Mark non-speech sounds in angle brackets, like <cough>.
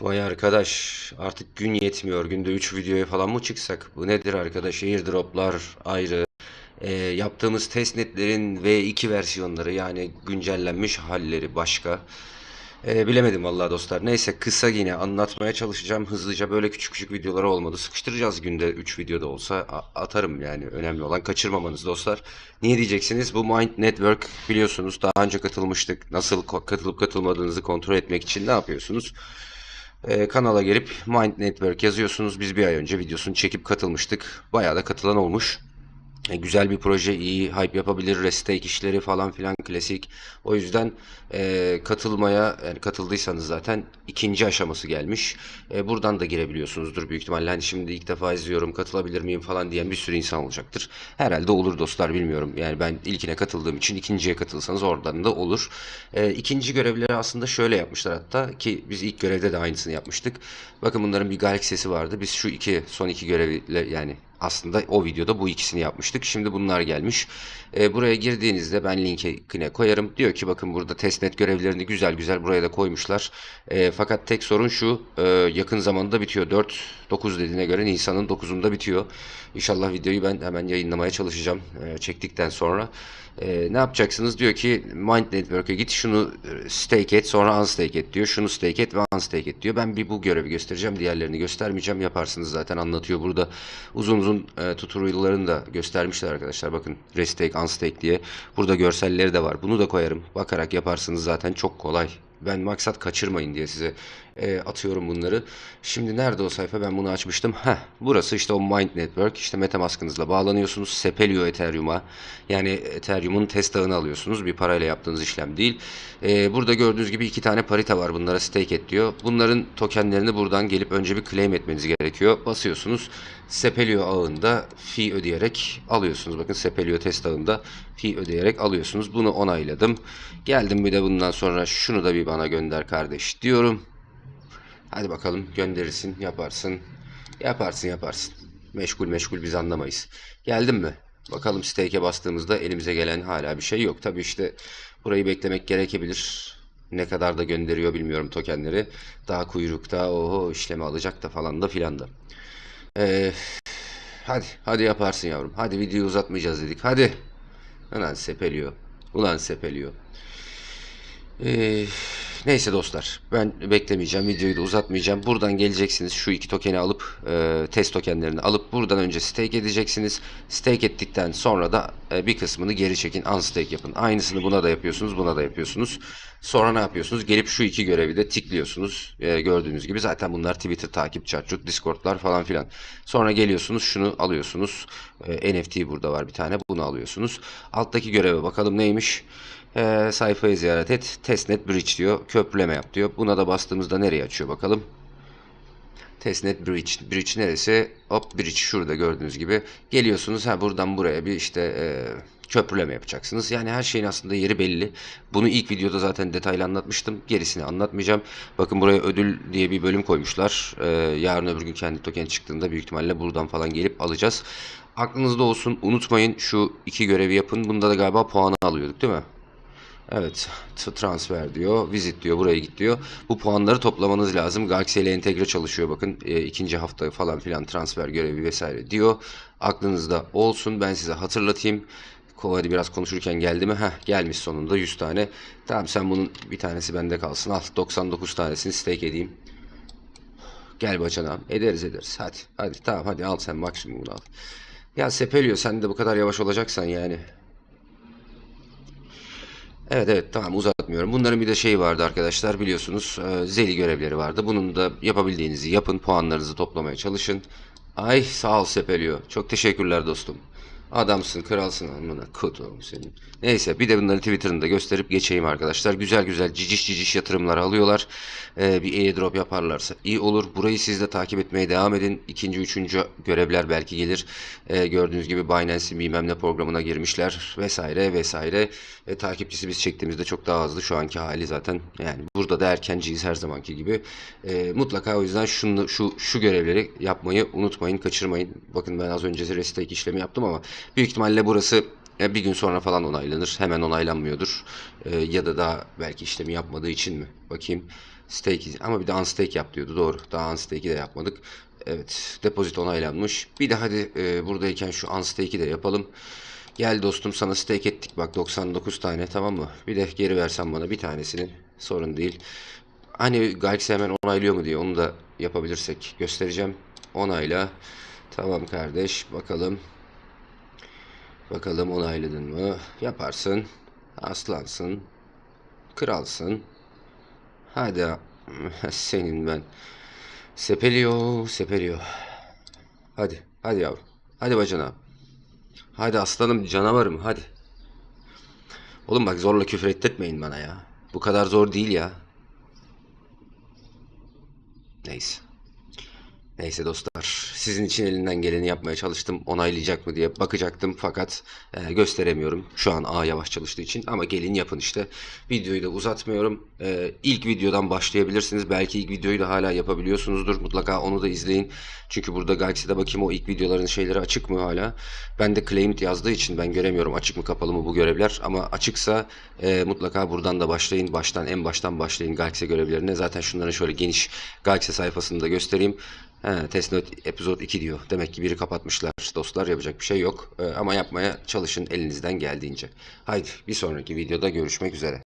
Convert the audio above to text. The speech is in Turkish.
Vay arkadaş artık gün yetmiyor. Günde 3 videoya falan mı çıksak? Bu nedir arkadaş? Airdroplar ayrı. E, yaptığımız testnetlerin V2 versiyonları yani güncellenmiş halleri başka. E, bilemedim vallahi dostlar. Neyse kısa yine anlatmaya çalışacağım. Hızlıca böyle küçük küçük videolar olmadı. Sıkıştıracağız günde 3 videoda olsa atarım yani. Önemli olan kaçırmamanız dostlar. Niye diyeceksiniz? Bu Mind Network biliyorsunuz daha önce katılmıştık. Nasıl katılıp katılmadığınızı kontrol etmek için ne yapıyorsunuz? e, kanala gelip Mind Network yazıyorsunuz. Biz bir ay önce videosunu çekip katılmıştık. Bayağı da katılan olmuş. E, güzel bir proje, iyi hype yapabilir, restake işleri falan filan klasik. O yüzden e, katılmaya, yani katıldıysanız zaten ikinci aşaması gelmiş. E, buradan da girebiliyorsunuzdur büyük ihtimalle. Hani şimdi ilk defa izliyorum, katılabilir miyim falan diyen bir sürü insan olacaktır. Herhalde olur dostlar, bilmiyorum. Yani ben ilkine katıldığım için ikinciye katılsanız oradan da olur. E, ikinci görevleri aslında şöyle yapmışlar hatta ki biz ilk görevde de aynısını yapmıştık. Bakın bunların bir galaksisi vardı. Biz şu iki, son iki görevle yani aslında o videoda bu ikisini yapmıştık. Şimdi bunlar gelmiş. E, buraya girdiğinizde ben linkine koyarım. Diyor ki bakın burada testnet görevlerini güzel güzel buraya da koymuşlar. E, fakat tek sorun şu e, yakın zamanda bitiyor. 4 9 dediğine göre Nisan'ın 9'unda bitiyor. İnşallah videoyu ben hemen yayınlamaya çalışacağım e, çektikten sonra. E, ne yapacaksınız? Diyor ki Mind Network'e git şunu e, stake et sonra unstake et diyor. Şunu stake et ve unstake et diyor. Ben bir bu görevi göstereceğim. Diğerlerini göstermeyeceğim. Yaparsınız zaten anlatıyor. Burada uzun uzun e, tutorial'larını da göstermişler arkadaşlar. Bakın restake, unstake diye. Burada görselleri de var. Bunu da koyarım. Bakarak yaparsınız zaten çok kolay ben maksat kaçırmayın diye size e, atıyorum bunları. Şimdi nerede o sayfa? Ben bunu açmıştım. Heh, burası işte o Mind Network. İşte Metamask'ınızla bağlanıyorsunuz. Sepelio Ethereum'a. Yani Ethereum'un test ağını alıyorsunuz. Bir parayla yaptığınız işlem değil. E, burada gördüğünüz gibi iki tane parita var. Bunlara stake et diyor. Bunların tokenlerini buradan gelip önce bir claim etmeniz gerekiyor. Basıyorsunuz. Sepelio ağında fi ödeyerek alıyorsunuz. Bakın Sepelio test ağında fi ödeyerek alıyorsunuz. Bunu onayladım. Geldim bir de bundan sonra şunu da bir bana gönder kardeş diyorum. Hadi bakalım gönderirsin, yaparsın. Yaparsın, yaparsın. Meşgul meşgul biz anlamayız. Geldim mi? Bakalım stake'e bastığımızda elimize gelen hala bir şey yok. Tabi işte burayı beklemek gerekebilir. Ne kadar da gönderiyor bilmiyorum tokenleri. Daha kuyrukta oho işlemi alacak da falan da filan da. Ee, hadi hadi yaparsın yavrum. Hadi videoyu uzatmayacağız dedik. Hadi. Ulan sepeliyor. Ulan sepeliyor. Eee Neyse dostlar ben beklemeyeceğim videoyu da uzatmayacağım. Buradan geleceksiniz şu iki tokeni alıp e, test tokenlerini alıp buradan önce stake edeceksiniz. Stake ettikten sonra da e, bir kısmını geri çekin unstake yapın. Aynısını buna da yapıyorsunuz buna da yapıyorsunuz. Sonra ne yapıyorsunuz? Gelip şu iki görevi de tıklıyorsunuz. E, gördüğünüz gibi zaten bunlar Twitter takip, chatçut, discordlar falan filan. Sonra geliyorsunuz şunu alıyorsunuz. E, NFT burada var bir tane bunu alıyorsunuz. Alttaki göreve bakalım neymiş? E, sayfayı ziyaret et. Testnet Bridge diyor. Köprüleme yap diyor. Buna da bastığımızda nereye açıyor bakalım. Testnet Bridge. Bridge neresi? Opt Bridge şurada gördüğünüz gibi. Geliyorsunuz ha buradan buraya bir işte e, köprüleme yapacaksınız. Yani her şeyin aslında yeri belli. Bunu ilk videoda zaten detaylı anlatmıştım. Gerisini anlatmayacağım. Bakın buraya ödül diye bir bölüm koymuşlar. Ee, yarın öbür gün kendi token çıktığında büyük ihtimalle buradan falan gelip alacağız. Aklınızda olsun unutmayın şu iki görevi yapın. Bunda da galiba puanı alıyorduk değil mi? Evet transfer diyor. Visit diyor. Buraya git diyor. Bu puanları toplamanız lazım. Galaxy ile entegre çalışıyor bakın. E, ikinci hafta falan filan transfer görevi vesaire diyor. Aklınızda olsun. Ben size hatırlatayım. Kovali biraz konuşurken geldi mi? Heh gelmiş sonunda 100 tane. Tamam sen bunun bir tanesi bende kalsın. Al 99 tanesini stake edeyim. Gel bacana. Ederiz ederiz. Hadi. Hadi tamam hadi al sen maksimumunu al. Ya Sepelio sen de bu kadar yavaş olacaksan yani. Evet evet tamam uzatmıyorum. Bunların bir de şey vardı arkadaşlar biliyorsunuz e, zeli görevleri vardı. Bunun da yapabildiğinizi yapın puanlarınızı toplamaya çalışın. Ay sağ ol Sepelio. Çok teşekkürler dostum. Adamsın, kralsın amına kodum senin. Neyse bir de bunları Twitter'ında gösterip geçeyim arkadaşlar. Güzel güzel ciciş ciciş yatırımlar alıyorlar. Ee, bir airdrop yaparlarsa iyi olur. Burayı siz de takip etmeye devam edin. İkinci, üçüncü görevler belki gelir. Ee, gördüğünüz gibi Binance'in bilmem ne programına girmişler vesaire vesaire. E, takipçisi biz çektiğimizde çok daha azdı. Şu anki hali zaten yani burada da erkenciyiz her zamanki gibi. E, mutlaka o yüzden şunu, şu, şu görevleri yapmayı unutmayın, kaçırmayın. Bakın ben az önce restake işlemi yaptım ama Büyük ihtimalle burası bir gün sonra falan onaylanır. Hemen onaylanmıyordur. Ee, ya da daha belki işlemi yapmadığı için mi? Bakayım. Stake ama bir de unstake yap diyordu. Doğru. Daha unstake'i de yapmadık. Evet. Depozit onaylanmış. Bir de hadi e, buradayken şu unstake'i de yapalım. Gel dostum sana stake ettik bak 99 tane tamam mı? Bir de geri versen bana bir tanesini sorun değil. Hani Galaxy hemen onaylıyor mu diye onu da yapabilirsek göstereceğim. Onayla. Tamam kardeş bakalım. Bakalım onayladın mı? Yaparsın. Aslansın. Kralsın. Hadi <laughs> senin ben. Sepeliyor, sepeliyor. Hadi, hadi yavrum. Hadi bacana. Hadi aslanım, canavarım, hadi. Oğlum bak zorla küfür ettirtmeyin bana ya. Bu kadar zor değil ya. Neyse. Neyse dostlar sizin için elinden geleni yapmaya çalıştım onaylayacak mı diye bakacaktım fakat e, gösteremiyorum şu an A yavaş çalıştığı için ama gelin yapın işte videoyu da uzatmıyorum e, ilk videodan başlayabilirsiniz belki ilk videoyu da hala yapabiliyorsunuzdur mutlaka onu da izleyin çünkü burada Galaxy'de bakayım o ilk videoların şeyleri açık mı hala ben de claimed yazdığı için ben göremiyorum açık mı kapalı mı bu görevler ama açıksa e, mutlaka buradan da başlayın baştan en baştan başlayın Galaxy görevlerine zaten şunların şöyle geniş Galaxy sayfasını da göstereyim He, test note episode 2 diyor. Demek ki biri kapatmışlar dostlar. Yapacak bir şey yok. Ee, ama yapmaya çalışın elinizden geldiğince. Haydi bir sonraki videoda görüşmek üzere.